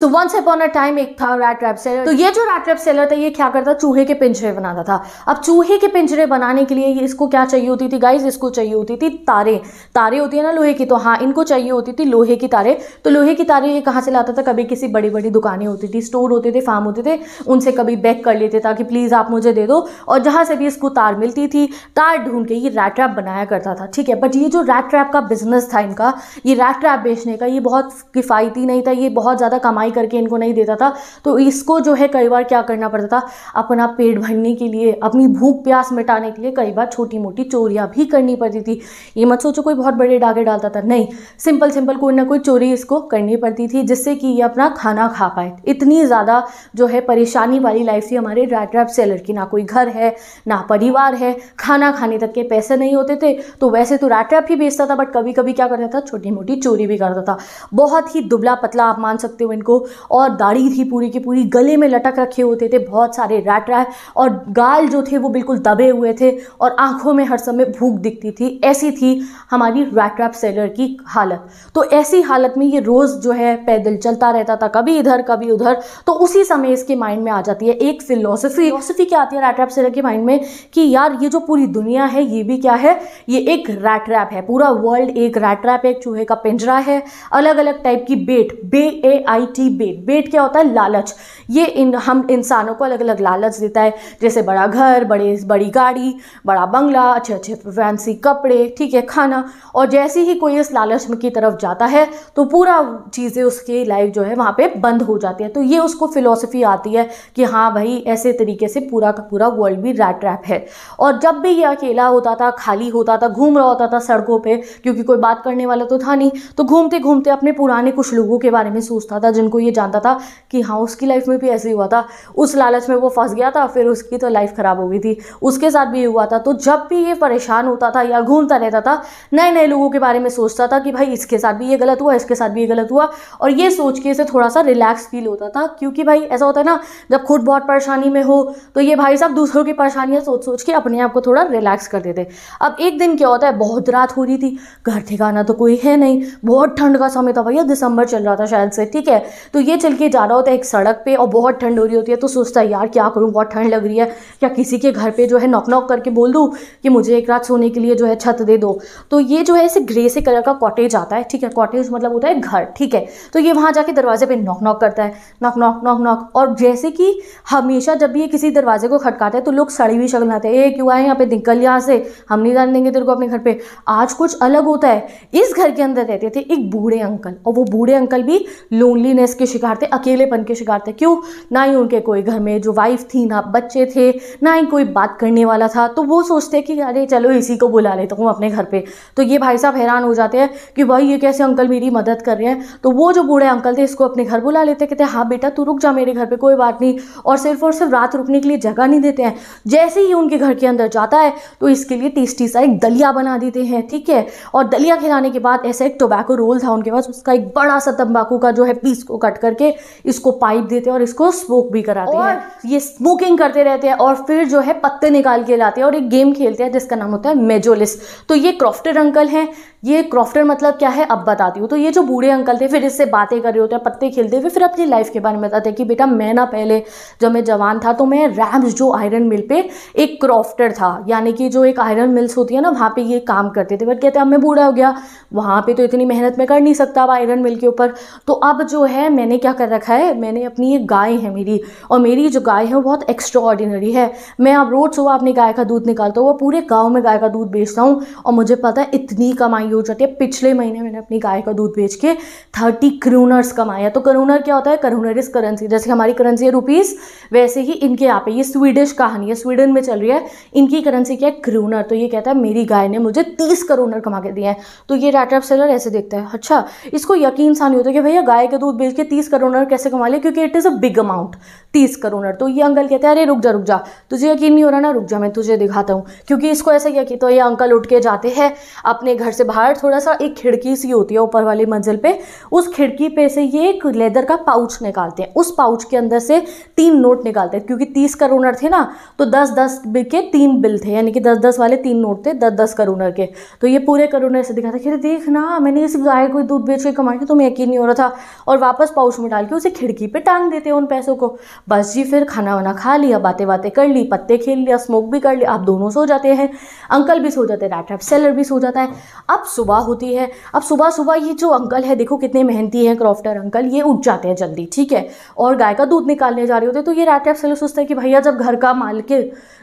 तो once upon a time एक था रैट रैप सेलर तो ये जो रैट रैप सेलर था ये क्या करता चूहे के पिंजरे बनाता था अब चूहे के पिंजरे बनाने के लिए इसको क्या चाहिए होती थी गाइज इसको चाहिए होती थी तारे तारे होती है ना लोहे की तो हाँ इनको चाहिए होती थी लोहे की तारे तो लोहे की तारे ये कहाँ से लाता था कभी किसी बड़ी बड़ी दुकानें होती थी स्टोर होते थे फार्म होते थे उनसे कभी बैक कर लेते ताकि प्लीज़ आप मुझे दे दो और जहाँ से भी इसको तार मिलती थी तार ढूंढ के ये रैट रैप बनाया करता था ठीक है बट ये जो रैट रैप का बिजनेस था इनका ये रैट रैप बेचने का ये बहुत किफ़ायती नहीं था ये बहुत ज़्यादा कमाई कमाई करके इनको नहीं देता था तो इसको जो है कई बार क्या करना पड़ता था अपना पेट भरने के लिए अपनी भूख प्यास मिटाने के लिए कई बार छोटी मोटी चोरियाँ भी करनी पड़ती थी ये मत सोचो कोई बहुत बड़े डाके डालता था नहीं सिंपल सिंपल कोई ना कोई चोरी इसको करनी पड़ती थी जिससे कि ये अपना खाना खा पाए इतनी ज़्यादा जो है परेशानी वाली लाइफ थी हमारे रैट रैप सेलर की ना कोई घर है ना परिवार है खाना खाने तक के पैसे नहीं होते थे तो वैसे तो रैट रैप ही बेचता था बट कभी कभी क्या करता था छोटी मोटी चोरी भी करता था बहुत ही दुबला पतला आप मान सकते हो इनको और दाढ़ी थी पूरी की पूरी गले में लटक रखे होते थे बहुत सारे रैट रैट और गाल जो थे वो बिल्कुल दबे हुए थे और आंखों में हर समय भूख दिखती थी ऐसी थी हमारी रैट रैप सेलर की हालत तो ऐसी हालत में ये रोज़ जो है पैदल चलता रहता था कभी इधर कभी उधर तो उसी समय इसके माइंड में आ जाती है एक फिलोसफी फिलोसफी क्या आती है रैट रैप सेलर के माइंड में कि यार ये जो पूरी दुनिया है ये भी क्या है ये एक रैट रैप है पूरा वर्ल्ड एक रैट रैप एक चूहे का पिंजरा है अलग अलग टाइप की बेट बे ए आई टी दी बेट बेट क्या होता है लालच ये इन हम इंसानों को अलग अलग लालच देता है जैसे बड़ा घर बड़े बड़ी गाड़ी बड़ा बंगला अच्छे अच्छे फैंसी कपड़े ठीक है खाना और जैसे ही कोई इस लालच की तरफ जाता है तो पूरा चीज़ें उसकी लाइफ जो है वहाँ पर बंद हो जाती है तो ये उसको फिलोसफी आती है कि हाँ भाई ऐसे तरीके से पूरा का पूरा वर्ल्ड भी रैट रैप है और जब भी ये अकेला होता था खाली होता था घूम रहा होता था सड़कों पर क्योंकि कोई बात करने वाला तो था नहीं तो घूमते घूमते अपने पुराने कुछ लोगों के बारे में सोचता था जिनको ये जानता था कि हाँ उसकी लाइफ में भी ऐसे ही हुआ था उस लालच में वो फंस गया था फिर उसकी तो लाइफ ख़राब हो गई थी उसके साथ भी हुआ था तो जब भी ये परेशान होता था या घूमता रहता था नए नए लोगों के बारे में सोचता था कि भाई इसके साथ भी ये गलत हुआ इसके साथ भी ये गलत हुआ और ये सोच के इसे थोड़ा सा रिलैक्स फील होता था क्योंकि भाई ऐसा होता है ना जब खुद बहुत परेशानी में हो तो ये भाई साहब दूसरों की परेशानियाँ सोच सोच के अपने आप को थोड़ा रिलैक्स कर देते अब एक दिन क्या होता है बहुत रात हो रही थी घर ठिकाना तो कोई है नहीं बहुत ठंड का समय था भैया दिसंबर चल रहा था शायद से ठीक है तो ये चल के जा रहा होता है एक सड़क पे और बहुत ठंड हो रही होती है तो सोचता है यार क्या करूँ बहुत ठंड लग रही है या किसी के घर पे जो है नॉक नॉक करके बोल दूँ कि मुझे एक रात सोने के लिए जो है छत दे दो तो ये जो है इसे ग्रे से कलर का कॉटेज आता है ठीक है कॉटेज मतलब होता है घर ठीक है तो ये वहाँ जाके दरवाजे पर नॉक नॉक करता है नॉक नॉक नॉक नॉक और जैसे कि हमेशा जब भी ये किसी दरवाजे को खटकाता है तो लोग सड़ी हुई शक्ल आते हैं ए क्यों आए यहाँ पे निकल यहाँ से हम नहीं जान देंगे तेरे को अपने घर पर आज कुछ अलग होता है इस घर के अंदर रहते थे एक बूढ़े अंकल और वो बूढ़े अंकल भी लोनलीनेस के शिकार थे अकेलेपन के शिकार थे क्यों ना ही उनके कोई घर में जो वाइफ थी ना बच्चे थे ना ही कोई बात करने वाला था तो वो सोचते कि अरे चलो इसी को बुला लेता हूँ अपने घर पर तो ये भाई साहब हैरान हो जाते हैं कि भाई ये कैसे अंकल मेरी मदद कर रहे हैं तो वो जो बूढ़े अंकल थे इसको अपने घर बुला लेते कहते हाँ बेटा तू रुक जा मेरे घर पर कोई बात नहीं और सिर्फ और सिर्फ रात रुकने के लिए जगह नहीं देते हैं जैसे ही उनके घर के अंदर जाता है तो इसके लिए टेस्टी सा एक दलिया बना देते हैं ठीक है और दलिया खिलाने के बाद ऐसा एक टोबैको रोल था उनके पास उसका एक बड़ा सा तंबाकू का जो है पीस को कट करके इसको पाइप देते हैं और इसको स्मोक भी कराते हैं ये स्मोकिंग करते रहते हैं और फिर जो है पत्ते निकाल के लाते हैं और एक गेम खेलते हैं जिसका नाम होता है मेजोलिस तो ये क्रॉफ्टर अंकल हैं ये क्रॉफ्टर मतलब क्या है अब बताती हूँ तो ये जो बूढ़े अंकल थे फिर इससे बातें कर रहे होते हैं पत्ते खेलते हुए फिर अपनी लाइफ के बारे में बताते हैं कि बेटा मैं ना पहले जब मैं जवान था तो मैं रैम्स जो आयरन मिल पे एक क्रॉफ्टर था यानी कि जो एक आयरन मिल्स होती है ना वहाँ पे ये काम करते थे बट कहते हैं अब मैं बूढ़ा हो गया वहाँ पर तो इतनी मेहनत मैं कर नहीं सकता अब आयरन मिल के ऊपर तो अब जो है मैंने क्या कर रखा है मैंने अपनी एक गाय है मेरी और मेरी जो गाय है वो बहुत एक्स्ट्रा है मैं अब रोज़ सुबह अपनी गाय का दूध निकालता हूँ वो पूरे गाँव में गाय का दूध बेचता हूँ और मुझे पता है इतनी कमाई कमाई हो जाती है पिछले महीने मैंने अपनी गाय का दूध बेच के थर्टी करूनर्स कमाया तो करूनर क्या होता है करूनर इस करेंसी जैसे हमारी करेंसी है रुपीज़ वैसे ही इनके यहाँ पे ये स्वीडिश कहानी है स्वीडन में चल रही है इनकी करेंसी क्या है क्रूनर तो ये कहता है मेरी गाय ने मुझे तीस करूनर कमा के दिए हैं तो ये डाटा सेलर ऐसे देखता है अच्छा इसको यकीन सा नहीं होता कि भैया गाय का दूध बेच के तीस करोड़ कैसे कमा लिया क्योंकि it is a big amount तीस करोड़ तो ये अंकल कहते हैं अरे रुक जा रुक जा तुझे यकीन नहीं हो रहा ना रुक जा मैं तुझे दिखाता हूँ क्योंकि इसको ऐसा किया कि तो ये अंकल उठ के जाते हैं अपने घर से बाहर थोड़ा सा एक खिड़की सी होती है ऊपर वाली मंजिल पर उस खिड़की पे से ये एक लेदर का पाउच निकालते हैं उस पाउच के अंदर से तीन नोट निकालते हैं क्योंकि तीस करोड़ थे ना तो दस दस के तीन बिल थे यानी कि दस दस वाले तीन नोट थे दस दस करोड़ के तो ये पूरे करोड़ से दिखाते खेरे देख ना मैंने इस गाय को दूध बेच के कमाई तो तुम्हें यकीन नहीं हो रहा था और वापस पाउच में डाल के उसे खिड़की पे टांग देते हैं उन पैसों को बस जी फिर खाना वाना खा लिया बातें बातें कर ली पत्ते खेल लिया स्मोक भी कर लिया आप दोनों सो जाते हैं अंकल भी सो जाते हैं रैप सेलर भी सो जाता है अब सुबह होती है अब सुबह सुबह ये जो अंकल है देखो कितने मेहनती हैं क्रॉफ्टर अंकल ये उठ जाते हैं जल्दी ठीक है और गाय का दूध निकालने जा रहे होते हैं तो ये रैप रैप सेलर सोचता है कि भैया जब घर का मालिक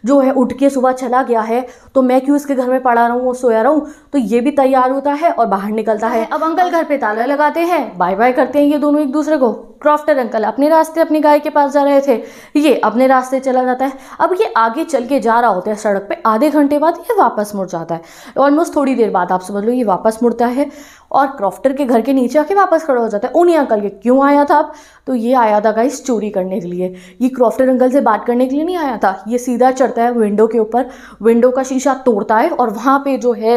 जो है उठ के सुबह चला गया है तो मैं क्यों इसके घर में पड़ा रहा हूँ और सोया रहा हूँ तो ये भी तैयार होता है और बाहर निकलता है अब अंकल घर पर ताला लगाते हैं बाय बाय करते हैं ये दोनों एक दूसरे को क्रॉफ्टर अंकल अपने रास्ते अपनी गाय के पास जा रहे हैं रहे थे ये अपने रास्ते चला जाता है अब ये आगे चल के जा रहा होता है सड़क पर आधे घंटे बाद ये वापस मुड़ जाता है ऑलमोस्ट थोड़ी देर बाद आप समझ लो ये वापस मुड़ता है और क्रॉफ्टर के घर के नीचे आके वापस खड़ा हो जाता है उन्हीं अंकल के क्यों आया था अब तो ये आया था गाइस चोरी करने के लिए ये क्रॉफ्टर अंकल से बात करने के लिए नहीं आया था ये सीधा चढ़ता है विंडो के ऊपर विंडो का शीशा तोड़ता है और वहाँ पर जो है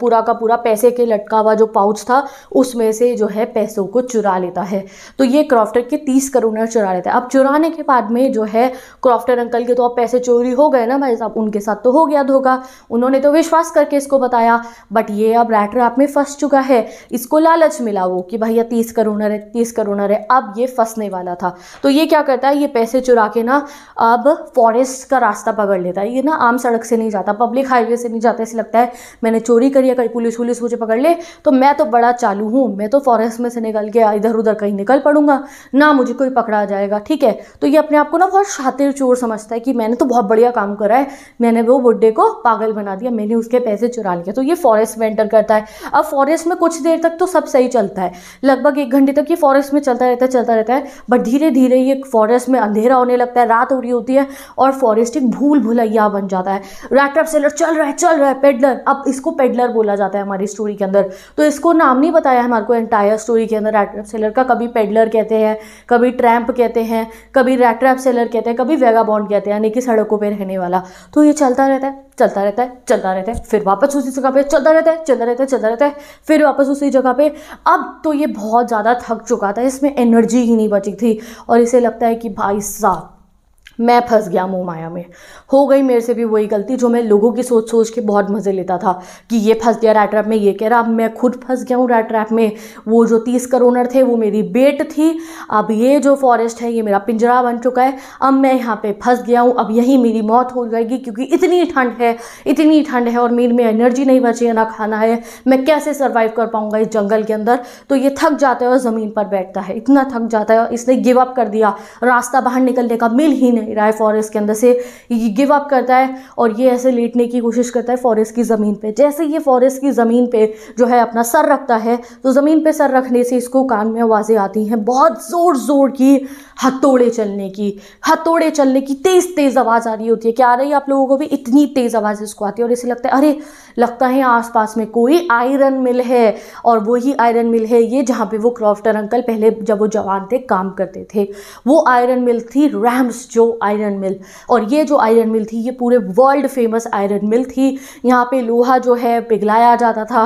पूरा का पूरा पैसे के लटका हुआ जो पाउच था उसमें से जो है पैसों को चुरा लेता है तो ये क्रॉफ्टर के तीस करोड़ चुरा लेता है अब चुराने के बाद में जो है क्रॉफ्टर अंकल के तो अब पैसे चोरी हो गए ना भाई साहब उनके साथ तो हो गया धोखा उन्होंने तो विश्वास करके इसको बताया बट ये अब रैट रैप में फंस चुका है है इसको लालच मिला वो कि भैया तीस करोड़ है तीस करोड़ है अब ये फंसने वाला था तो ये क्या करता है ये पैसे चुरा के ना अब फॉरेस्ट का रास्ता पकड़ लेता है ये ना आम सड़क से नहीं जाता पब्लिक हाईवे से नहीं जाता ऐसे लगता है मैंने चोरी करी अगर पुलिस वुलिस मुझे पकड़ ले तो मैं तो बड़ा चालू हूँ मैं तो फॉरेस्ट में से निकल के इधर उधर कहीं निकल पड़ूंगा ना मुझे कोई पकड़ा जाएगा ठीक है तो ये अपने आप को ना बहुत शातिर चोर समझता है कि मैंने तो बहुत बढ़िया काम करा है मैंने वो बुढ़े को पागल बना दिया मैंने उसके पैसे चुरा लिया तो ये फॉरेस्ट में एंटर करता है अब फॉरेस्ट में कुछ कुछ देर तक तो सब सही चलता है लगभग एक घंटे तक ये फॉरेस्ट में चलता रहता है चलता रहता है बट धीरे धीरे ये फॉरेस्ट में अंधेरा होने लगता है रात हो रही होती है और फॉरेस्ट एक भूल भुलैया बन जाता है रैटअप सेलर चल रहा है चल रहा है पेडलर अब इसको पेडलर बोला जाता है हमारी स्टोरी के अंदर तो इसको नाम नहीं बताया हमारे को एंटायर स्टोरी के अंदर रैटरैप सेलर का कभी पेडलर कहते हैं कभी ट्रैम्प कहते हैं कभी रैटरैप सेलर कहते हैं कभी बॉन्ड कहते हैं यानी कि सड़कों पर रहने वाला तो ये चलता रहता है चलता रहता है चलता रहता है फिर वापस उसी जगह पे चलता रहता है चलता रहता है चलता रहता है फिर वापस उसी जगह पे अब तो ये बहुत ज़्यादा थक चुका था इसमें एनर्जी ही नहीं बची थी और इसे लगता है कि भाई साहब मैं फंस गया मोह माया में हो गई मेरे से भी वही गलती जो मैं लोगों की सोच सोच के बहुत मज़े लेता था कि ये फंस गया रैट ट्रैप में ये कह रहा अब मैं खुद फंस गया हूँ रैट ट्रैप में वो जो तीस करोनर थे वो मेरी बेट थी अब ये जो फॉरेस्ट है ये मेरा पिंजरा बन चुका है अब मैं यहाँ पर फंस गया हूँ अब यही मेरी मौत हो जाएगी क्योंकि इतनी ठंड है इतनी ठंड है और मेरे में एनर्जी नहीं बची है ना खाना है मैं कैसे सर्वाइव कर पाऊँगा इस जंगल के अंदर तो ये थक जाता है और ज़मीन पर बैठता है इतना थक जाता है इसने गिव अप कर दिया रास्ता बाहर निकलने का मिल ही नहीं राय फॉरेस्ट के अंदर से ये गिव अप करता है और ये ऐसे लेटने की कोशिश करता है फॉरेस्ट की ज़मीन पे जैसे ये फॉरेस्ट की ज़मीन पे जो है अपना सर रखता है तो ज़मीन पे सर रखने से इसको कान में आवाज़ें आती हैं बहुत ज़ोर ज़ोर की हथोड़े चलने की हथोड़े चलने की तेज़ तेज़ आवाज़ आ रही होती है क्या आ रही है आप लोगों को भी इतनी तेज़ आवाज़ इसको आती है और इसे लगता है अरे लगता है आसपास में कोई आयरन मिल है और वही आयरन मिल है ये जहाँ पे वो क्रॉफ्टर अंकल पहले जब वो जवान थे काम करते थे वो आयरन मिल थी रैम्स जो आयरन मिल और ये जो आयरन मिल थी ये पूरे वर्ल्ड फेमस आयरन मिल थी यहाँ पे लोहा जो है पिघलाया जाता था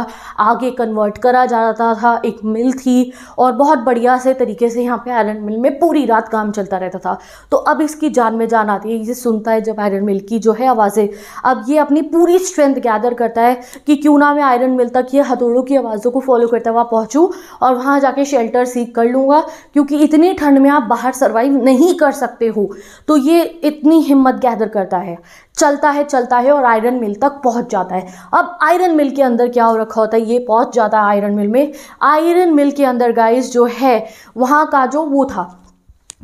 आगे कन्वर्ट करा जाता था एक मिल थी और बहुत बढ़िया से तरीके से यहाँ पे आयरन मिल में पूरी रात काम चलता रहता था तो अब इसकी जान में जान आती है ये सुनता है जब आयरन मिल की जो है आवाज़ें अब ये अपनी पूरी स्ट्रेंथ गैदर करता है कि क्यों ना मैं आयरन मिल तक ये हथौड़ों की आवाज़ों को फॉलो करता हुआ पहुँचूँ और वहाँ जाके शेल्टर सीख कर लूँगा क्योंकि इतनी ठंड में आप बाहर सर्वाइव नहीं कर सकते हो तो तो ये इतनी हिम्मत गैदर करता है चलता है चलता है और आयरन मिल तक पहुंच जाता है अब आयरन मिल के अंदर क्या हो रखा होता है ये पहुंच जाता है आयरन मिल में आयरन मिल के अंदर गाइस जो है वहाँ का जो वो था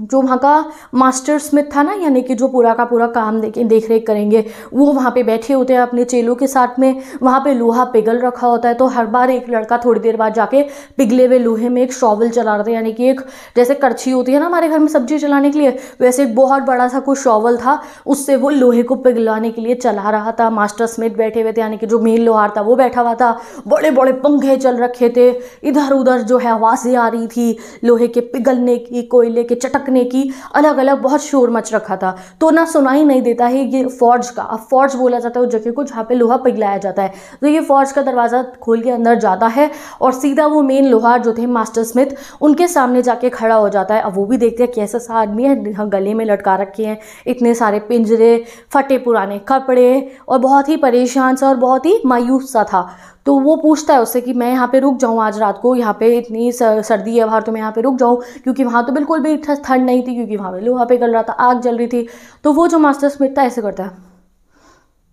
जो वहाँ का मास्टर स्मिथ था ना यानी कि जो पूरा का पूरा काम देखें देख रेख करेंगे वो वहाँ पे बैठे होते हैं अपने चेलों के साथ में वहाँ पे लोहा पिघल रखा होता है तो हर बार एक लड़का थोड़ी देर बाद जाके पिघले हुए लोहे में एक शॉवल चला रहा था यानी कि एक जैसे करछी होती है ना हमारे घर में सब्जी चलाने के लिए वैसे एक बहुत बड़ा सा कोई शॉवल था उससे वो लोहे को पिघलाने के लिए चला रहा था मास्टर स्मिथ बैठे हुए थे यानी कि जो मेन लोहार था वो बैठा हुआ था बड़े बड़े पंखे चल रखे थे इधर उधर जो है आवाज़ें आ रही थी लोहे के पिघलने की कोयले के चटक रखने की अलग अलग बहुत शोर मच रखा था तो ना सुनाई नहीं देता है ये फौज का अब फौज बोला जाता है उस जगह को जहाँ पे लोहा पिघलाया जाता है तो ये फौज का दरवाज़ा खोल के अंदर जाता है और सीधा वो मेन लोहार जो थे मास्टर स्मिथ उनके सामने जाके खड़ा हो जाता है अब वो भी देखते हैं कैसा सा आदमी है गले में लटका रखे हैं इतने सारे पिंजरे फटे पुराने कपड़े और बहुत ही परेशान सा और बहुत ही मायूस सा था तो वो पूछता है उससे कि मैं यहाँ पे रुक जाऊँ आज रात को यहाँ पे इतनी सर्दी है बाहर तो मैं यहाँ पे रुक जाऊँ क्योंकि वहाँ तो बिल्कुल भी ठंड नहीं थी क्योंकि वहाँ पे लोहा पे गल रहा था आग जल रही थी तो वो जो मास्टर स्मिथ था ऐसे करता है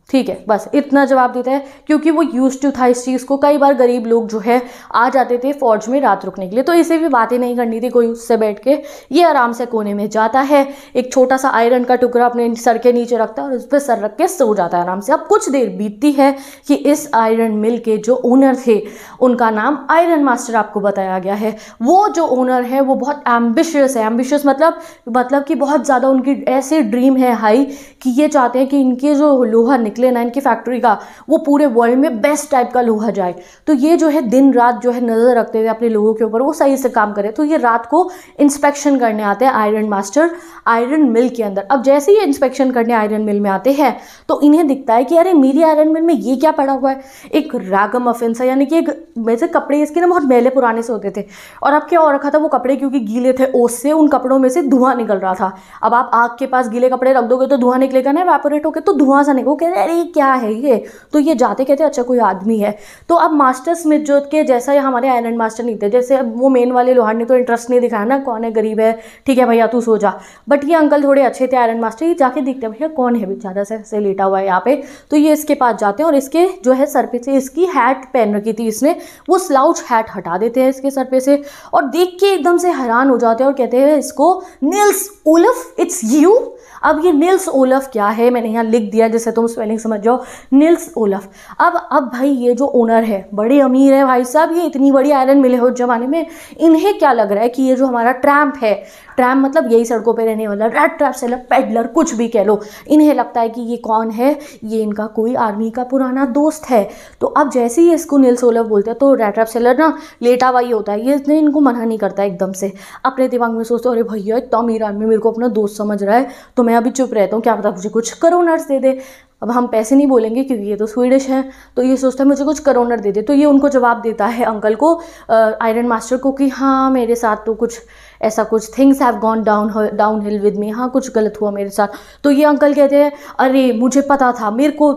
ठीक है बस इतना जवाब देता है क्योंकि वो यूज टू था इस चीज़ को कई बार गरीब लोग जो है आ जाते थे फौज में रात रुकने के लिए तो इसे भी बातें नहीं करनी थी कोई उससे बैठ के ये आराम से कोने में जाता है एक छोटा सा आयरन का टुकड़ा अपने सर के नीचे रखता है और उस पर सर रख के सो जाता है आराम से अब कुछ देर बीतती है कि इस आयरन मिल के जो ओनर थे उनका नाम आयरन मास्टर आपको बताया गया है वो जो ओनर है वो बहुत एम्बिशियस है एम्बिशियस मतलब मतलब कि बहुत ज़्यादा उनकी ऐसे ड्रीम है हाई कि ये चाहते हैं कि इनके जो लोहा निकले ना इनकी फैक्ट्री का वो पूरे वर्ल्ड में बेस्ट टाइप का लोहा जाए तो ये जो है दिन रात जो है नज़र रखते हुए अपने लोगों के ऊपर वो सही से काम करे तो ये रात को इंस्पेक्शन करने आते हैं आयरन मास्टर आयरन मिल के अंदर अब जैसे ही इंस्पेक्शन करने आयरन मिल में आते हैं तो इन्हें दिखता है कि अरे मेरी आयरन मिल में ये क्या पड़ा हुआ है एक रागम अफेंस है यानी कि एक वैसे कपड़े इसके ना बहुत मेले पुराने से होते थे और अब क्या हो रखा था वो कपड़े क्योंकि गीले थे ओस से उन कपड़ों में से धुआं निकल रहा था अब आप आग के पास गीले कपड़े रख दोगे तो धुआं निकलेगा ना वेपोरेट होकर तो धुआं सा निकल कह रहे अरे क्या है ये तो ये जाते कहते अच्छा कोई आदमी है तो अब मास्टर स्मिथ जो के जैसा ये हमारे आयरलैंड मास्टर नहीं थे जैसे अब वो मेन वाले लोहार ने तो इंटरेस्ट नहीं दिखाया ना कौन है गरीब है ठीक है भैया तू सो जा बट ये अंकल थोड़े अच्छे थे आयरन मास्टर ये जाके देखते हैं भैया कौन है बेचारा से ऐसे लेटा हुआ है यहाँ पे तो ये इसके पास जाते हैं और इसके जो है सर पे से इसकी हैट पहन रखी थी इसने वो स्लाउच हैट हटा देते हैं इसके सर पे से और देख के एकदम से हैरान हो जाते हैं और कहते हैं इसको नील्स ओलफ इट्स यू अब ये नील्स ओलफ क्या है मैंने यहाँ लिख दिया जैसे तुम स्पेलिंग समझ जाओ नील्स ओलफ अब अब भाई ये जो ओनर है बड़े अमीर है भाई साहब ये इतनी बड़ी आयरन मिले हो जमाने में इन्हें क्या लग रहा है कि ये जो हमारा ट्रैम्प है ट्रैम मतलब यही सड़कों पे रहने वाला रेड ट्रैप सेलर पेडलर कुछ भी कह लो इन्हें लगता है कि ये कौन है ये इनका कोई आर्मी का पुराना दोस्त है तो अब जैसे ही इसको नील सोलव बोलते हैं तो रेड ट्रैप सेलर ना लेटा हुआ ही होता है ये इसने इनको मना नहीं करता एकदम से अपने दिमाग में सोचते अरे भैया इतना अमीर आदमी मेरे को अपना दोस्त समझ रहा है तो मैं अभी चुप रहता हूँ क्या पता मुझे कुछ नर्स दे दे अब हम पैसे नहीं बोलेंगे क्योंकि ये तो स्वीडिश है तो ये सोचता है मुझे कुछ करोनर दे दे तो ये उनको जवाब देता है अंकल को आयरन मास्टर को कि हाँ मेरे साथ तो कुछ ऐसा कुछ things have gone down downhill with me हाँ कुछ गलत हुआ मेरे साथ तो ये अंकल कहते हैं अरे मुझे पता था मेरे को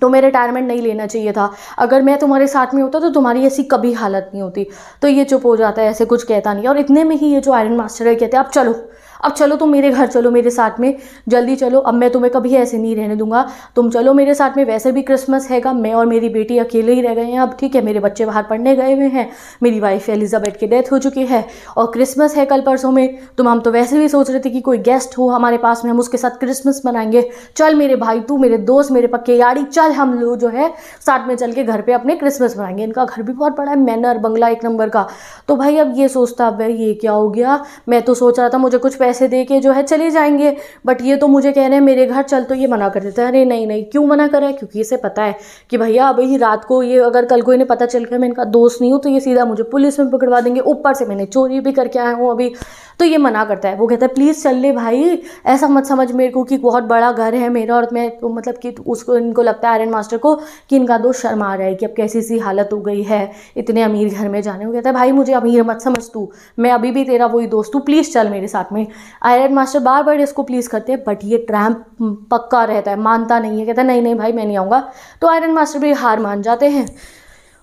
तो मैं रिटायरमेंट नहीं लेना चाहिए था अगर मैं तुम्हारे साथ में होता तो तुम्हारी ऐसी कभी हालत नहीं होती तो ये चुप हो जाता है ऐसे कुछ कहता नहीं और इतने में ही ये जो आयरन मास्टर है कहते हैं अब चलो अब चलो तुम मेरे घर चलो मेरे साथ में जल्दी चलो अब मैं तुम्हें कभी ऐसे नहीं रहने दूंगा तुम चलो मेरे साथ में वैसे भी क्रिसमस हैगा मैं और मेरी बेटी अकेले ही रह गए हैं अब ठीक है मेरे बच्चे बाहर पढ़ने गए हुए हैं मेरी वाइफ एलिजाबेथ की डेथ हो चुकी है और क्रिसमस है कल परसों में तुम हम तो वैसे भी सोच रहे थे कि कोई गेस्ट हो हमारे पास में हम उसके साथ क्रिसमस मनाएंगे चल मेरे भाई तू मेरे दोस्त मेरे पक्के यारी चल हम लोग जो है साथ में चल के घर पर अपने क्रिसमस मनाएंगे इनका घर भी बहुत बड़ा है मैनर बंगला एक नंबर का तो भाई अब ये सोचता भाई ये क्या हो गया मैं तो सोच रहा था मुझे कुछ पैसे पैसे दे के जो है चले जाएंगे बट ये तो मुझे कह रहे हैं मेरे घर चल तो ये मना कर देते हैं अरे नहीं नहीं क्यों मना करा है क्योंकि इसे पता है कि भैया अभी रात को ये अगर कल को इन्हें पता चल गया मैं इनका दोस्त नहीं हूँ तो ये सीधा मुझे पुलिस में पकड़वा देंगे ऊपर से मैंने चोरी भी करके आया हूँ अभी तो ये मना करता है वो कहता है प्लीज़ चल ले भाई ऐसा मत समझ मेरे को कि बहुत बड़ा घर है मेरा और मैं तो मतलब कि उसको इनको लगता है आयरन मास्टर को कि इनका दोस्त शर्मा रहा है कि अब कैसी सी हालत हो गई है इतने अमीर घर में जाने वो कहता है भाई मुझे अमीर मत समझ तू मैं अभी भी तेरा वही दोस्त हूँ प्लीज़ चल मेरे साथ में आयरन मास्टर बार बार इसको प्लीज़ करते हैं बट ये ट्रैम्प पक्का रहता है मानता नहीं है कहता नहीं नहीं भाई मैं नहीं आऊँगा तो आयरन मास्टर भी हार मान जाते हैं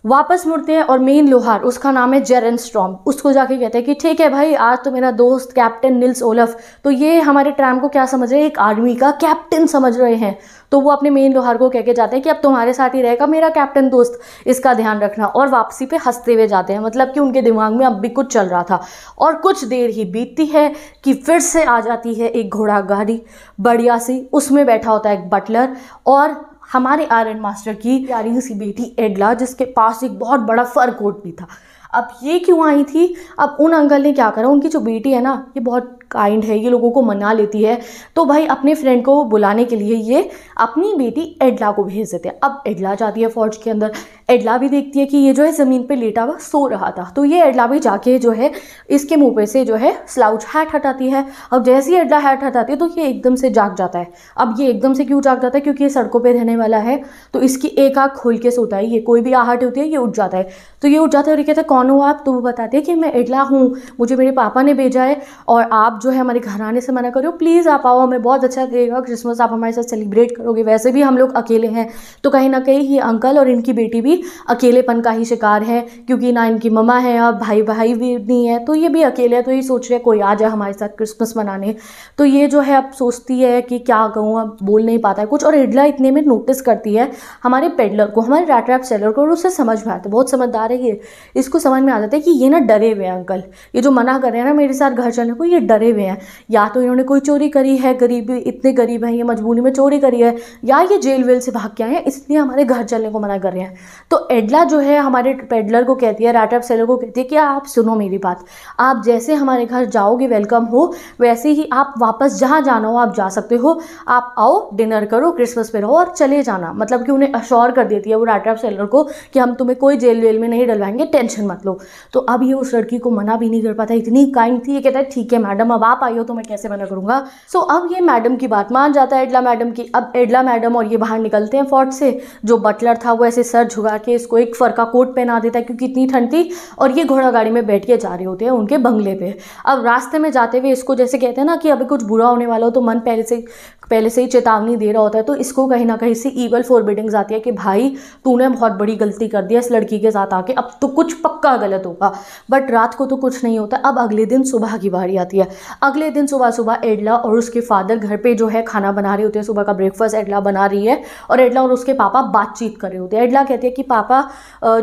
वापस मुड़ते हैं और मेन लोहार उसका नाम है जेरन स्ट्रॉम उसको जाके कहते हैं कि ठीक है भाई आज तो मेरा दोस्त कैप्टन निल्स ओलफ तो ये हमारे ट्रैम को क्या समझ रहे हैं एक आर्मी का कैप्टन समझ रहे हैं तो वो अपने मेन लोहार को कह के जाते हैं कि अब तुम्हारे साथ ही रहेगा मेरा कैप्टन दोस्त इसका ध्यान रखना और वापसी पे हंसते हुए जाते हैं मतलब कि उनके दिमाग में अब भी कुछ चल रहा था और कुछ देर ही बीतती है कि फिर से आ जाती है एक घोड़ा गाड़ी बढ़िया सी उसमें बैठा होता है एक बटलर और हमारे एंड मास्टर की प्यारी सी बेटी एडला जिसके पास एक बहुत बड़ा फर कोट भी था अब ये क्यों आई थी अब उन अंकल ने क्या करा उनकी जो बेटी है ना ये बहुत काइंड है ये लोगों को मना लेती है तो भाई अपने फ्रेंड को बुलाने के लिए ये अपनी बेटी एडला को भेज देते हैं अब एडला जाती है फौज के अंदर एडला भी देखती है कि ये जो है ज़मीन पर लेटा हुआ सो रहा था तो ये एडला भी जाके जो है इसके मुँह पे से जो है स्लाउच हैट हटाती है अब जैसे ही एडला हैट हटाती है तो ये एकदम से जाग जाता है अब ये एकदम से क्यों जाग जाता है क्योंकि ये सड़कों पर रहने वाला है तो इसकी एक आँख खोल के सोता है ये कोई भी आहट होती है ये उठ जाता है तो ये उठ जाता है और ये कहते हैं कौन हो आप तो वो बताते हैं कि मैं एडला हूँ मुझे मेरे पापा ने भेजा है और आप जो है हमारे घर आने से मना करो प्लीज़ आप आओ हमें बहुत अच्छा लगेगा क्रिसमस आप हमारे साथ सेलिब्रेट करोगे वैसे भी हम लोग अकेले हैं तो कहीं ना कहीं ये अंकल और इनकी बेटी भी अकेलेपन का ही शिकार है क्योंकि ना इनकी मम्मा है और भाई भाई भी नहीं है तो ये भी अकेले है तो ये सोच रहे कोई आ जाए हमारे साथ क्रिसमस मनाने तो ये जो है अब सोचती है कि क्या कहूँ अब बोल नहीं पाता है कुछ और इडला इतने में नोटिस करती है हमारे पेडलर को हमारे रैट रैप सेलर को और उसे समझ में आता है बहुत समझदार है ये इसको समझ में आ जाता है कि ये ना डरे हुए अंकल ये जो मना कर रहे हैं ना मेरे साथ घर चलने को ये डरे पड़े हुए हैं या तो इन्होंने कोई चोरी करी है गरीबी इतने गरीब हैं ये मजबूरी में चोरी करी है या ये जेल वेल से भाग के आए हैं इसलिए हमारे घर चलने को मना कर रहे हैं तो एडला जो है हमारे पेडलर को कहती है राटअप सेलर को कहती है कि आप सुनो मेरी बात आप जैसे हमारे घर जाओगे वेलकम हो वैसे ही आप वापस जहाँ जाना हो आप जा सकते हो आप आओ डिनर करो क्रिसमस पे रहो और चले जाना मतलब कि उन्हें अश्योर कर देती है वो राटअप सेलर को कि हम तुम्हें कोई जेल वेल में नहीं डलवाएंगे टेंशन मत लो तो अब ये उस लड़की को मना भी नहीं कर पाता इतनी काइंड थी ये कहता है ठीक है मैडम अब अब आप आई हो तो मैं कैसे मना करूँगा सो so, अब ये मैडम की बात मान जाता है एडला मैडम की अब एडला मैडम और ये बाहर निकलते हैं फोर्ट से जो बटलर था वो ऐसे सर झुका के इसको एक फरका कोट पहना देता है क्योंकि इतनी ठंड थी और ये घोड़ा गाड़ी में बैठ के जा रहे होते हैं उनके बंगले पर अब रास्ते में जाते हुए इसको जैसे कहते हैं ना कि अभी कुछ बुरा होने वाला हो तो मन पहले से पहले से ही चेतावनी दे रहा होता है तो इसको कहीं ना कहीं से ईवल फॉरबिडिंग्स आती है कि भाई तूने बहुत बड़ी गलती कर दी इस लड़की के साथ आके अब तो कुछ पक्का गलत होगा बट रात को तो कुछ नहीं होता अब अगले दिन सुबह की बारी आती है अगले दिन सुबह सुबह एडला और उसके फादर घर पर जो है खाना बना रहे होते हैं सुबह का ब्रेकफास्ट एडला बना रही है और एडला और उसके पापा बातचीत कर रहे होते हैं एडला कहती है कि पापा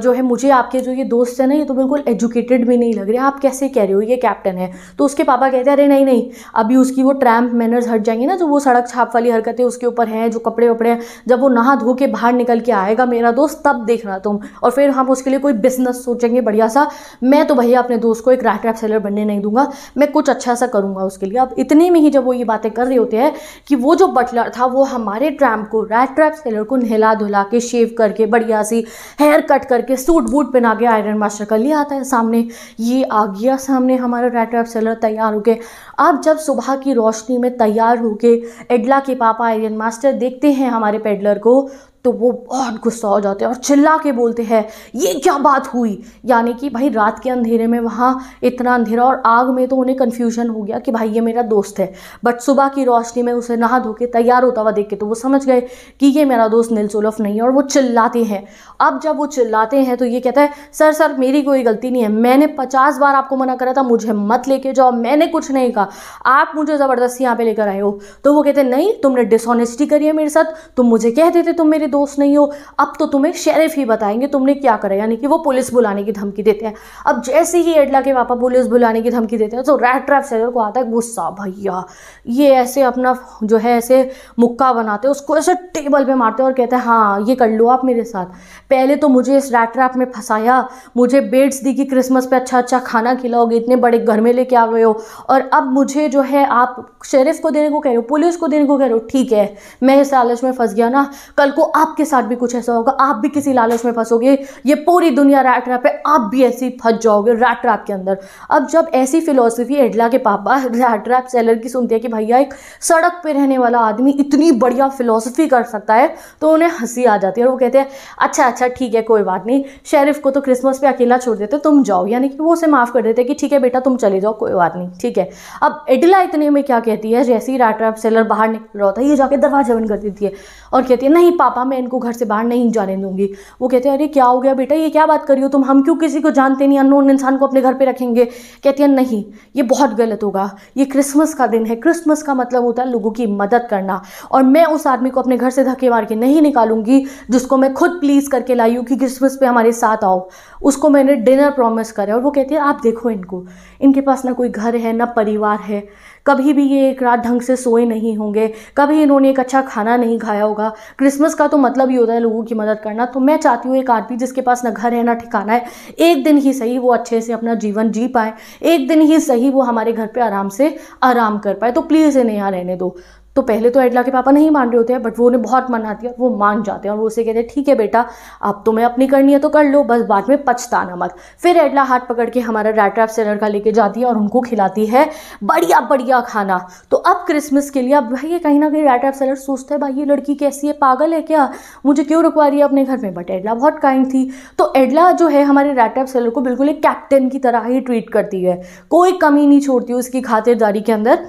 जो है मुझे आपके जो ये दोस्त है ना ये तो बिल्कुल एजुकेटेड भी नहीं लग रहे आप कैसे कह रहे हो ये कैप्टन है तो उसके पापा कहते हैं अरे नहीं नहीं अभी उसकी वो ट्रैम्प मैनर्स हट जाएंगे ना जो तो वो सड़क छाप वाली हरकतें उसके ऊपर हैं जो कपड़े वपड़े हैं जब वो नहा धो के बाहर निकल के आएगा मेरा दोस्त तब देखना तुम और फिर हम उसके लिए कोई बिजनेस सोचेंगे बढ़िया सा मैं तो भैया अपने दोस्त को एक रैट रैप सेलर बनने नहीं दूंगा मैं कुछ अच्छा सा करूंगा उसके लिए अब इतने में ही जब वो ये बातें कर रहे होते हैं कि वो जो बटलर था वो हमारे ट्रैम्प को रैट ट्रैप सेलर को नहला धुला के शेव करके बढ़िया सी हेयर कट करके सूट वूट पहना के आयरन मास्टर कर लिया आता है सामने ये आ गया सामने हमारा रैट रैप सेलर तैयार होके अब जब सुबह की रोशनी में तैयार होके एडला के पापा आयरन मास्टर देखते हैं हमारे पेडलर को तो वो बहुत गुस्सा हो जाते हैं और चिल्ला के बोलते हैं ये क्या बात हुई यानी कि भाई रात के अंधेरे में वहाँ इतना अंधेरा और आग में तो उन्हें कन्फ्यूजन हो गया कि भाई ये मेरा दोस्त है बट सुबह की रोशनी में उसे नहा धो के तैयार होता हुआ देख के तो वो समझ गए कि ये मेरा दोस्त निलसुलफ नहीं है और वो चिल्लाते हैं अब जब वो चिल्लाते हैं तो ये कहता है सर सर मेरी कोई गलती नहीं है मैंने पचास बार आपको मना करा था मुझे मत लेके जाओ मैंने कुछ नहीं कहा आप मुझे ज़बरदस्ती यहाँ पे लेकर आए हो तो वो कहते नहीं तुमने डिसऑनेस्टी करी है मेरे साथ तुम मुझे कह देते तुम मेरे दोस्त नहीं हो अब तो तुम्हें शेरिफ ही बताएंगे तुमने क्या करा यानी कि वो पुलिस बुलाने की धमकी देते हैं अब जैसे ही एडला के पापा पुलिस बुलाने की धमकी देते हैं तो रैट ट्रैप सेलर को आता है गुस्सा भैया ये ऐसे अपना जो है ऐसे मुक्का बनाते हैं उसको ऐसे टेबल पर मारते हैं और कहते हैं हाँ ये कर लो आप मेरे साथ पहले तो मुझे इस रैट ट्रैप में फंसाया मुझे बेड्स दी कि क्रिसमस पर अच्छा अच्छा खाना खिलाओगे इतने बड़े घर में लेके आ गए हो और अब मुझे जो है आप शेरिफ को देने को कह रहे हो पुलिस को देने को कह रहे हो ठीक है मैं इस लालच में फंस गया ना कल को आपके साथ भी कुछ ऐसा होगा आप भी किसी लालच में फंसोगे ये पूरी दुनिया रैट ट्रैप है आप भी ऐसी फंस जाओगे रैट ट्रैप के अंदर अब जब ऐसी फिलोसफी एडला के पापा रैट ट्रैप सेलर की सुनते हैं कि भैया एक सड़क पर रहने वाला आदमी इतनी बढ़िया फिलोसफी कर सकता है तो उन्हें हंसी आ जाती है और वो कहते हैं अच्छा अच्छा ठीक है कोई बात नहीं शेरिफ को तो क्रिसमस पे अकेला छोड़ देते तुम जाओ यानी कि वो उसे माफ़ कर देते कि ठीक है बेटा तुम चले जाओ कोई बात नहीं ठीक है अब एडला इतने में क्या कहती है जैसे ही रैट ट्रैप सेलर बाहर निकल रहा होता है ये जाके दरवाजा बंद कर देती है और कहती है नहीं पापा मैं इनको घर से बाहर नहीं जाने दूंगी वो कहते हैं अरे क्या हो गया बेटा ये क्या बात रही हो तुम हम क्यों किसी को जानते नहीं अननोन इंसान को अपने घर पर रखेंगे कहती हैं नहीं ये बहुत गलत होगा ये क्रिसमस का दिन है क्रिसमस का मतलब होता है लोगों की मदद करना और मैं उस आदमी को अपने घर से धक्के मार के नहीं निकालूंगी जिसको मैं खुद प्लीज़ करके लाई हूँ कि क्रिसमस पर हमारे साथ आओ उसको मैंने डिनर प्रॉमिस करा और वो कहती है आप देखो इनको इनके पास ना कोई घर है ना परिवार है कभी भी ये एक रात ढंग से सोए नहीं होंगे कभी इन्होंने एक अच्छा खाना नहीं खाया होगा क्रिसमस का तो मतलब ही होता है लोगों की मदद करना तो मैं चाहती हूँ एक आदमी जिसके पास ना घर है ना ठिकाना है एक दिन ही सही वो अच्छे से अपना जीवन जी पाए एक दिन ही सही वो हमारे घर पर आराम से आराम कर पाए तो प्लीज़ इन्हें यहाँ रहने दो तो पहले तो एडला के पापा नहीं मान रहे होते हैं बट वो उन्हें बहुत मनाती है वो मान जाते हैं और वो उसे कहते हैं ठीक है बेटा अब तुम्हें अपनी करनी है तो कर लो बस बाद में पछताना मत फिर एडला हाथ पकड़ के हमारा रैट्रैप से लड़का लेके जाती है और उनको खिलाती है बढ़िया बढ़िया खाना तो अब क्रिसमस के लिए अब भाई ये कहीं ना कहीं रैट्रैप सेलर सोचता है भाई ये लड़की कैसी है पागल है क्या मुझे क्यों रुकवा रही है अपने घर में बट एडला बहुत काइंड थी तो एडला जो है हमारे रैट्रैप सेलर को बिल्कुल एक कैप्टन की तरह ही ट्रीट करती है कोई कमी नहीं छोड़ती उसकी खातिरदारी के अंदर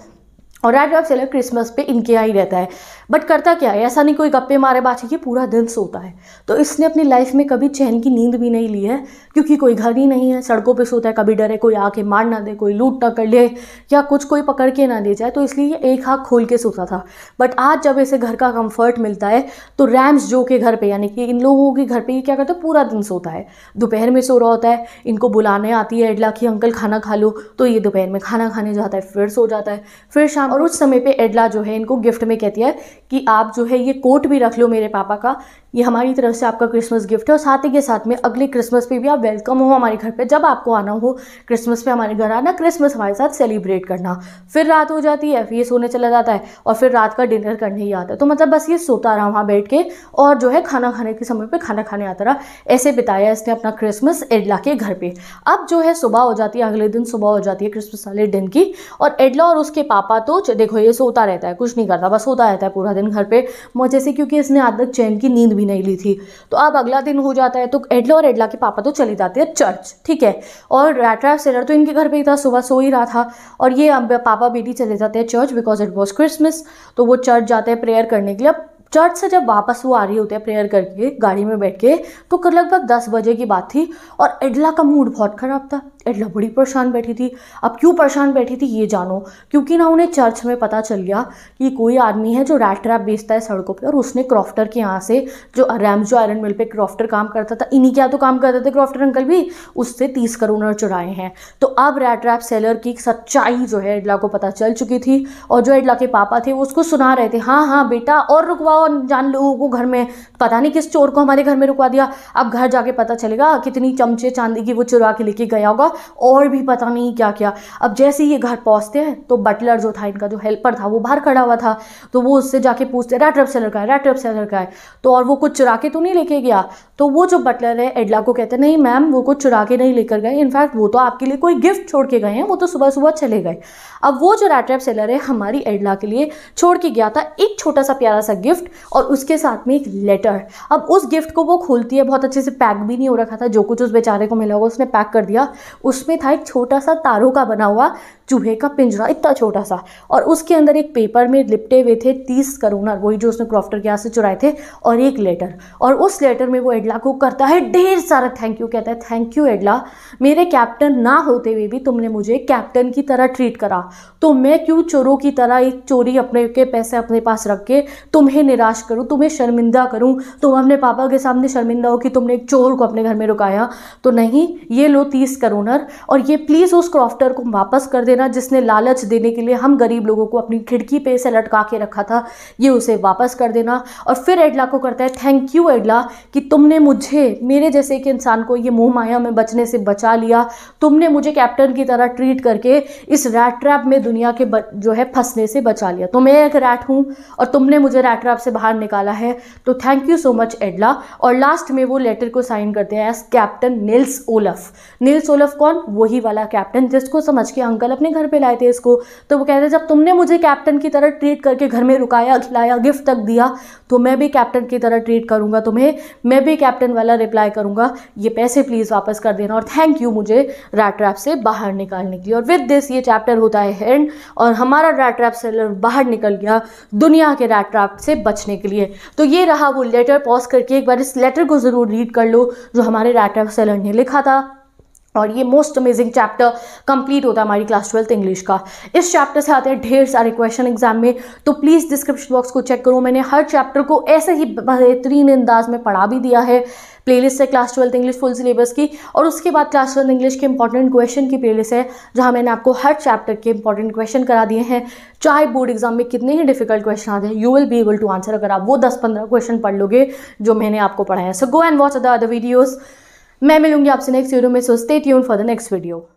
और राइट ऑफ सेलर क्रिसमस पे इनके यहाँ ही रहता है बट करता क्या है ऐसा नहीं कोई गप्पे मारे है कि पूरा दिन सोता है तो इसने अपनी लाइफ में कभी चैन की नींद भी नहीं ली है क्योंकि कोई घर ही नहीं है सड़कों पे सोता है कभी डर है कोई आके मार ना दे कोई लूट ना कर ले या कुछ कोई पकड़ के ना ले जाए तो इसलिए ये एक हाथ खोल के सोता था बट आज जब इसे घर का कम्फर्ट मिलता है तो रैम्स जो के घर पर यानी कि इन लोगों के घर पर ये क्या करता है पूरा दिन सोता है दोपहर में सो रहा होता है इनको बुलाने आती है एडला कि अंकल खाना खा लो तो ये दोपहर में खाना खाने जाता है फिर सो जाता है फिर शाम और उस समय पे एडला जो है इनको गिफ्ट में कहती है कि आप जो है ये कोट भी रख लो मेरे पापा का ये हमारी तरफ से आपका क्रिसमस गिफ्ट है और साथ ही के साथ में अगले क्रिसमस पे भी आप वेलकम हो हमारे घर पे जब आपको आना हो क्रिसमस पे हमारे घर आना क्रिसमस हमारे साथ सेलिब्रेट करना फिर रात हो जाती है ये सोने चला जाता है और फिर रात का डिनर करने ही आता है तो मतलब बस ये सोता रहा वहाँ बैठ के और जो है खाना खाने के समय पर खाना खाने आता रहा ऐसे बिताया इसने अपना क्रिसमस एडला के घर पर अब जो है सुबह हो जाती है अगले दिन सुबह हो जाती है क्रिसमस वाले दिन की और एडला और उसके पापा तो सोच देखो ये सोता रहता है कुछ नहीं करता बस सोता रहता है पूरा दिन घर पे मज़े से क्योंकि इसने आज तक चैन की नींद भी नहीं ली थी तो अब अगला दिन हो जाता है तो एडला और एडला के पापा तो चले जाते हैं चर्च ठीक है और रैटरा सेलर तो इनके घर पर ही था सुबह सो ही रहा था और ये अब पापा बेटी चले जाते हैं church because it was Christmas तो वो चर्च जाते हैं प्रेयर करने के लिए चर्च से जब वापस वो आ रही होती है प्रेयर करके गाड़ी में बैठ के तो लगभग दस बजे की बात थी और एडला का मूड बहुत ख़राब था एडला बड़ी परेशान बैठी थी अब क्यों परेशान बैठी थी ये जानो क्योंकि ना उन्हें चर्च में पता चल गया कि कोई आदमी है जो रैट ट्रैप बेचता है सड़कों पे और उसने क्रॉफ्टर के यहाँ से जो रैम जो आयरन मिल पे क्रॉफ्टर काम करता था इन्हीं क्या तो काम करते थे क्रॉफ्टर अंकल भी उससे तीस करोड़ चुराए हैं तो अब रैट ट्रैप सेलर की सच्चाई जो है एडला को पता चल चुकी थी और जो एडला के पापा थे वो उसको सुना रहे थे हाँ हाँ बेटा और रुकवाओ जान लोगों को घर में पता नहीं किस चोर को हमारे घर में रुकवा दिया अब घर जाके पता चलेगा कितनी चमचे चांदी की वो चुरा के लेके गया होगा और भी पता नहीं क्या क्या अब जैसे ही ये घर पहुँचते हैं तो बटलर जो था इनका जो हेल्पर था वो बाहर खड़ा हुआ था तो वो उससे जाके पूछते रेड ट्रप सेलर का है रेड ट्रप सेलर का है तो और वो कुछ चुरा के तो नहीं लेके गया तो वो जो बटलर है एडला को कहते हैं नहीं मैम वो कुछ चुरा के नहीं लेकर गए इनफैक्ट वो तो आपके लिए कोई गिफ्ट छोड़ के गए हैं वो तो सुबह सुबह चले गए अब वो जो रेड ट्रैप सेलर है हमारी एडला के लिए छोड़ के गया था एक छोटा सा प्यारा सा गिफ्ट और उसके साथ में एक लेटर अब उस गिफ्ट को वो खोलती है बहुत अच्छे से पैक भी नहीं हो रखा था जो कुछ उस बेचारे को मिला होगा उसने पैक कर दिया उसमें था एक छोटा सा तारों का बना हुआ चूहे का पिंजरा इतना छोटा सा और उसके अंदर एक पेपर में लिपटे हुए थे तीस करोना वही जो उसने क्रॉफ्टर के यहाँ से चुराए थे और एक लेटर और उस लेटर में वो एडला को करता है ढेर सारा थैंक यू कहता है थैंक यू एडला मेरे कैप्टन ना होते हुए भी तुमने मुझे कैप्टन की तरह ट्रीट करा तो मैं क्यों चोरों की तरह एक चोरी अपने के पैसे अपने पास रख के तुम्हें निराश करूँ तुम्हें शर्मिंदा करूँ तुम अपने पापा के सामने शर्मिंदा हो कि तुमने एक चोर को अपने घर में रुकाया तो नहीं ये लो तीस करोनर और ये प्लीज़ उस क्रॉफ्टर को वापस कर देना देना जिसने लालच देने के लिए हम गरीब लोगों को अपनी खिड़की पे से लटका के रखा था ये उसे वापस कर देना और फिर एडला को करता है थैंक यू एडला कि तुमने मुझे मेरे जैसे एक इंसान को ये मुँह माया में बचने से बचा लिया तुमने मुझे कैप्टन की तरह ट्रीट करके इस रैट ट्रैप में दुनिया के जो है फंसने से बचा लिया तो मैं एक रैट हूँ और तुमने मुझे रैट ट्रैप से बाहर निकाला है तो थैंक यू सो मच एडला और लास्ट में वो लेटर को साइन करते हैं as captain Niels Olaf Niels Olaf कौन वही वाला कैप्टन जिसको समझ के अंकल अपने अपने घर पे लाए थे इसको तो वो कहते जब तुमने मुझे कैप्टन की तरह ट्रीट करके घर में रुकाया खिलाया गिफ्ट तक दिया तो मैं भी कैप्टन की तरह ट्रीट करूँगा तुम्हें मैं भी कैप्टन वाला रिप्लाई करूँगा ये पैसे प्लीज़ वापस कर देना और थैंक यू मुझे रैट ट्रैप से बाहर निकालने के लिए और विद दिस ये चैप्टर होता है एंड और हमारा रैट ट्रैप सेलर बाहर निकल गया दुनिया के रैट ट्रैप से बचने के लिए तो ये रहा वो लेटर पॉज करके एक बार इस लेटर को ज़रूर रीड कर लो जो हमारे रैट ट्रैप सेलर ने लिखा था और ये मोस्ट अमेजिंग चैप्टर कंप्लीट होता है हमारी क्लास ट्वेल्थ इंग्लिश का इस चैप्टर से आते हैं ढेर सारे क्वेश्चन एग्जाम में तो प्लीज़ डिस्क्रिप्शन बॉक्स को चेक करो मैंने हर चैप्टर को ऐसे ही बेहतरीन अंदाज में पढ़ा भी दिया है प्लेलिस्ट है class twelfth English full syllabus की और उसके बाद क्लास ट्वेल्थ इंग्लिश के इंपॉर्टेंट क्वेश्चन की प्लेलिस्ट है जहाँ मैंने आपको हर चैप्टर के इंपॉर्टेंट क्वेश्चन करा दिए हैं चाहे बोर्ड एग्जाम में कितने ही डिफिकल्ट क्वेश्चन आते हैं you will be able to answer अगर आप वो दस पंद्रह क्वेश्चन पढ़ लोगे जो मैंने आपको पढ़ाया so go and watch other other videos मैं मिलूंगी आपसे नेक्स्ट वीडियो में so stay tuned for the next video